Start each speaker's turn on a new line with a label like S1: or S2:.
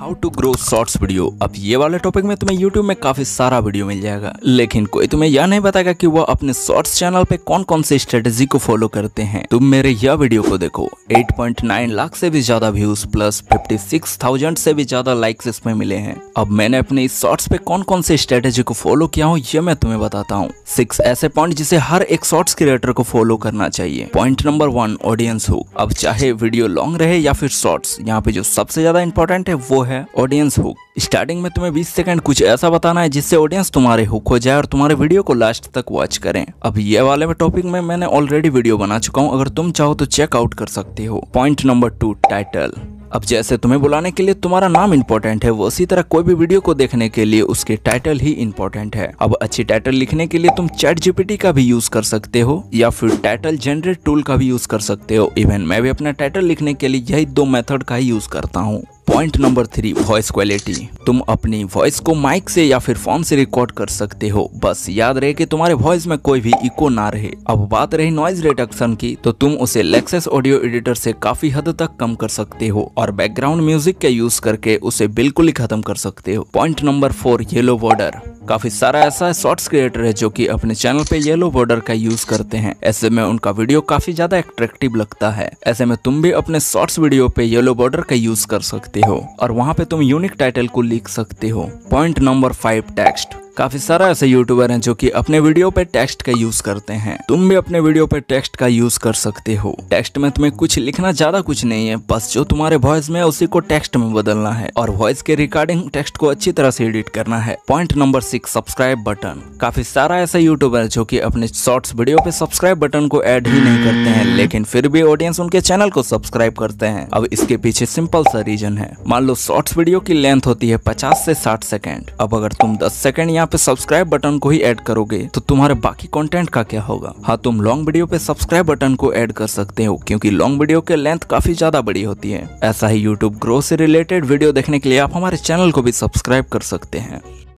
S1: how to grow shorts video अब ये वाले टॉपिक में तुम्हें यूट्यूब में काफ़ी सारा वीडियो मिल जाएगा लेकिन कोई तुम्हें यह नहीं बताएगा कि वह अपने शॉर्ट्स चैनल पे कौन कौन से स्ट्रेटेजी को फॉलो करते हैं तुम मेरे यह वीडियो को देखो 8.9 लाख से भी ज्यादा व्यूज प्लस 56,000 से भी ज्यादा लाइक्स इसमें मिले हैं अब मैंने अपने इस शॉर्ट्स पे कौन कौन से स्ट्रेटेजी को फॉलो किया हूँ ये मैं तुम्हें बताता हूँ सिक्स ऐसे पॉइंट जिसे हर एक शॉर्ट्स क्रिएटर को फॉलो करना चाहिए पॉइंट नंबर वन ऑडियंस हो अब चाहे वीडियो लॉन्ग रहे या फिर शॉर्ट्स यहाँ पे जो सबसे ज्यादा इंपॉर्टेंट है वो है ऑडियंस हुक स्टार्टिंग में तुम्हें 20 सेकंड कुछ ऐसा बताना है जिससे ऑडियंस तुम्हारे हुक हो जाए और तुम्हारे वीडियो को लास्ट तक वॉच करें अब ये वाले में टॉपिक में मैंने ऑलरेडी वीडियो बना चुका हूँ अगर तुम चाहो तो चेकआउट कर सकते हो पॉइंट नंबर टू टाइटल अब जैसे तुम्हें बुलाने के लिए तुम्हारा नाम इम्पोर्टेंट है वो उसी तरह कोई भी वीडियो को देखने के लिए उसके टाइटल ही इम्पोर्टेंट है अब अच्छी टाइटल लिखने के लिए तुम चैट जीपीटी का भी यूज कर सकते हो या फिर टाइटल जनरेट टूल का भी यूज कर सकते हो इवन मैं भी अपना टाइटल लिखने के लिए यही दो मेथड का ही यूज करता हूँ point number three voice quality तुम अपनी वॉइस को माइक से या फिर फोन से रिकॉर्ड कर सकते हो बस याद रहे कि तुम्हारे वॉइस में कोई भी इको ना रहे अब बात रही नॉइज रिडक्शन की तो तुम उसे लेक्सेस ऑडियो एडिटर से काफी हद तक कम कर सकते हो और बैकग्राउंड म्यूजिक का यूज करके उसे बिल्कुल ही खत्म कर सकते हो point number four yellow border काफ़ी सारा ऐसा शॉर्ट्स क्रिएटर है जो कि अपने चैनल पे येलो बॉर्डर का यूज करते हैं ऐसे में उनका वीडियो काफ़ी ज़्यादा एट्रेक्टिव लगता है ऐसे में तुम भी अपने शॉर्ट्स वीडियो पे येलो बॉर्डर का यूज कर सकते हो और वहाँ पे तुम यूनिक टाइटल को लिख सकते हो पॉइंट नंबर फाइव टेक्स्ट काफी सारा ऐसे यूट्यूबर हैं जो कि अपने वीडियो पे टेक्स्ट का यूज करते हैं तुम भी अपने वीडियो पे टेक्स्ट का यूज कर सकते हो टेक्स्ट में तुम्हें कुछ लिखना ज्यादा कुछ नहीं है बस जो तुम्हारे वॉइस में उसी को टेक्स्ट में बदलना है और वॉइस के रिकॉर्डिंग टेक्स्ट को अच्छी तरह से एडिट करना है point number six subscribe button काफी सारा ऐसा यूट्यूबर है जो की अपने शॉर्ट्स वीडियो पे सब्सक्राइब बटन को एड ही नहीं करते हैं लेकिन फिर भी ऑडियंस उनके चैनल को सब्सक्राइब करते हैं अब इसके पीछे सिंपल सा रीजन है मान लो शॉर्ट्स वीडियो की लेंथ होती है पचास से साठ सेकेंड अब अगर तुम दस सेकेंड या पे सब्सक्राइब बटन को ही ऐड करोगे तो तुम्हारे बाकी कंटेंट का क्या होगा हाँ तुम लॉन्ग वीडियो पे सब्सक्राइब बटन को ऐड कर सकते हो क्योंकि लॉन्ग वीडियो के लेंथ काफी ज्यादा बड़ी होती है ऐसा ही यूट्यूब ग्रो से रिलेटेड वीडियो देखने के लिए आप हमारे चैनल को भी सब्सक्राइब कर सकते हैं